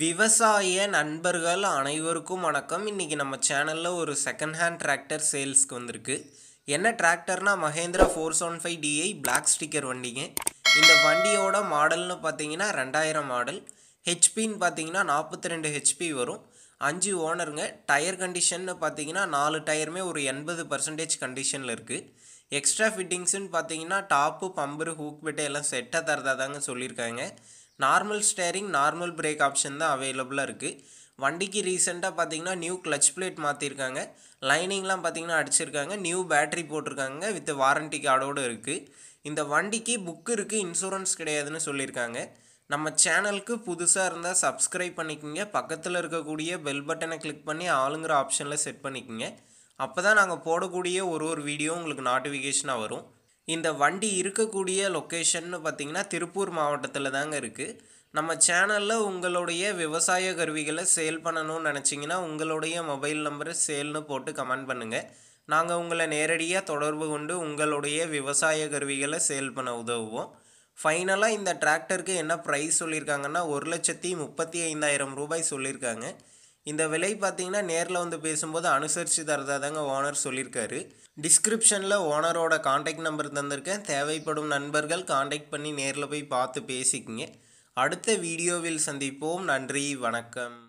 விவசாய நண்பர்கள் அனைவருக்கும் வணக்கம் இன்றைக்கி நம்ம சேனலில் ஒரு செகண்ட் ஹேண்ட் டிராக்டர் சேல்ஸ்க்கு வந்திருக்கு என்ன டிராக்டர்னால் Mahindra four seven five DI black sticker வண்டிங்க இந்த வண்டியோட மாடல்னு பார்த்தீங்கன்னா ரெண்டாயிரம் மாடல் ஹெச்பின்னு பார்த்தீங்கன்னா நாற்பத்தி ரெண்டு ஹெச்பி வரும் அஞ்சு ஓனருங்க டயர் கண்டிஷன்னு பார்த்தீங்கன்னா நாலு டயருமே ஒரு எண்பது பர்சன்டேஜ் கண்டிஷனில் இருக்குது எக்ஸ்ட்ரா ஃபிட்டிங்ஸுன்னு பார்த்தீங்கன்னா டாப்பு பம்பரு ஹூக் பெட்டை எல்லாம் செட்டாக தரதாக தாங்க சொல்லியிருக்காங்க normal steering normal brake option தான் அவைலபிளாக இருக்குது வண்டிக்கு ரீசெண்டாக பார்த்தீங்கன்னா நியூ கிளச் பிளேட் மாற்றிருக்காங்க லைனிங்லாம் பார்த்தீங்கன்னா அடிச்சிருக்காங்க நியூ பேட்ரி போட்டிருக்காங்க வித் வாரண்டி கார்டோடு இருக்குது இந்த வண்டிக்கு புக்கு இருக்குது இன்சூரன்ஸ் கிடையாதுன்னு சொல்லியிருக்காங்க நம்ம சேனலுக்கு புதுசாக இருந்தால் சப்ஸ்கிரைப் பண்ணிக்கோங்க பக்கத்தில் இருக்கக்கூடிய பெல் பட்டனை கிளிக் பண்ணி ஆளுங்கிற ஆப்ஷனில் செட் பண்ணிக்கோங்க அப்போ தான் நாங்கள் போடக்கூடிய ஒரு ஒரு வீடியோ உங்களுக்கு நோட்டிஃபிகேஷனாக வரும் இந்த வண்டி இருக்கக்கூடிய லொக்கேஷன்னு பார்த்திங்கன்னா திருப்பூர் மாவட்டத்தில் தாங்க இருக்குது நம்ம சேனலில் உங்களுடைய விவசாய கருவிகளை சேல் பண்ணணும்னு நினச்சிங்கன்னா உங்களுடைய மொபைல் நம்பரு சேல்னு போட்டு கமெண்ட் பண்ணுங்கள் நாங்கள் உங்களை நேரடியாக தொடர்பு கொண்டு உங்களுடைய விவசாய கருவிகளை சேல் பண்ண உதவுவோம் ஃபைனலாக இந்த டிராக்டருக்கு என்ன ப்ரைஸ் சொல்லியிருக்காங்கன்னா ஒரு லட்சத்தி முப்பத்தி ஐந்தாயிரம் ரூபாய் சொல்லியிருக்காங்க இந்த விலை பார்த்தீங்கன்னா நேரில் வந்து பேசும்போது அனுசரித்து தரதா தாங்க ஓனர் சொல்லியிருக்காரு டிஸ்கிரிப்ஷனில் ஓனரோட காண்டாக்ட் நம்பர் தந்திருக்கேன் தேவைப்படும் நண்பர்கள் காண்டாக்ட் பண்ணி நேரில் போய் பார்த்து பேசிக்கிங்க அடுத்த வீடியோவில் சந்திப்போம் நன்றி வணக்கம்